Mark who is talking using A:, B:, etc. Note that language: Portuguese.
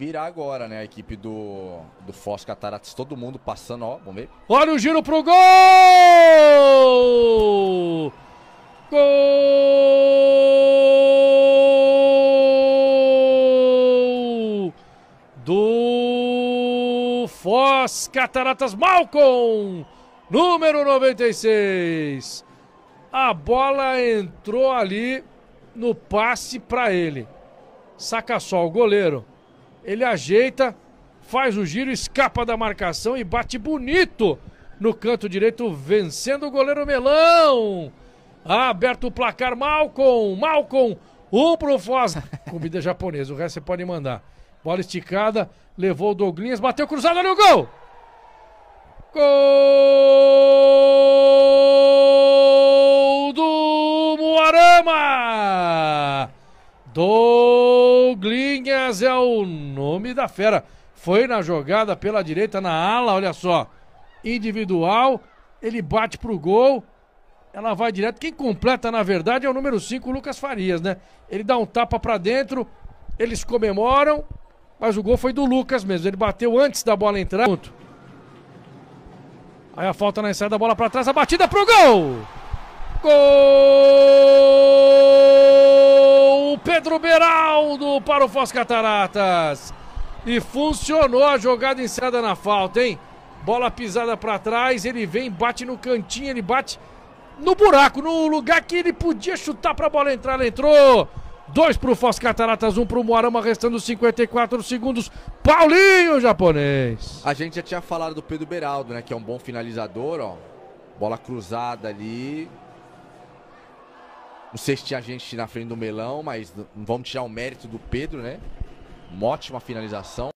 A: virar agora, né? A equipe do, do Foz Cataratas, todo mundo passando, ó, vamos ver.
B: Olha o giro pro gol! Gol! Do Foz Cataratas Malcom, número 96. A bola entrou ali no passe para ele. Saca só o goleiro. Ele ajeita, faz o giro, escapa da marcação e bate bonito no canto direito, vencendo o goleiro Melão. Aberto o placar, Malcom. Malcom, um pro Foz. Comida japonesa, o resto você pode mandar. Bola esticada, levou o Douglas, bateu olha no gol. Gol do Muarama! Dois. Douglinhas é o nome da fera. Foi na jogada pela direita, na ala, olha só. Individual, ele bate pro gol, ela vai direto. Quem completa, na verdade, é o número 5, Lucas Farias, né? Ele dá um tapa para dentro, eles comemoram, mas o gol foi do Lucas mesmo. Ele bateu antes da bola entrar. Aí a falta na ensaio da bola para trás, a batida pro gol! Gol! Reinaldo para o Foz Cataratas. E funcionou a jogada iniciada na falta, hein? Bola pisada para trás, ele vem, bate no cantinho, ele bate no buraco, no lugar que ele podia chutar para a bola entrar, ela entrou. Dois para o Foz Cataratas, um para o Moarama, restando 54 segundos. Paulinho, japonês.
A: A gente já tinha falado do Pedro Beraldo, né? Que é um bom finalizador, ó. Bola cruzada ali, não sei se tinha gente na frente do melão, mas vamos tirar o mérito do Pedro, né? Uma ótima finalização.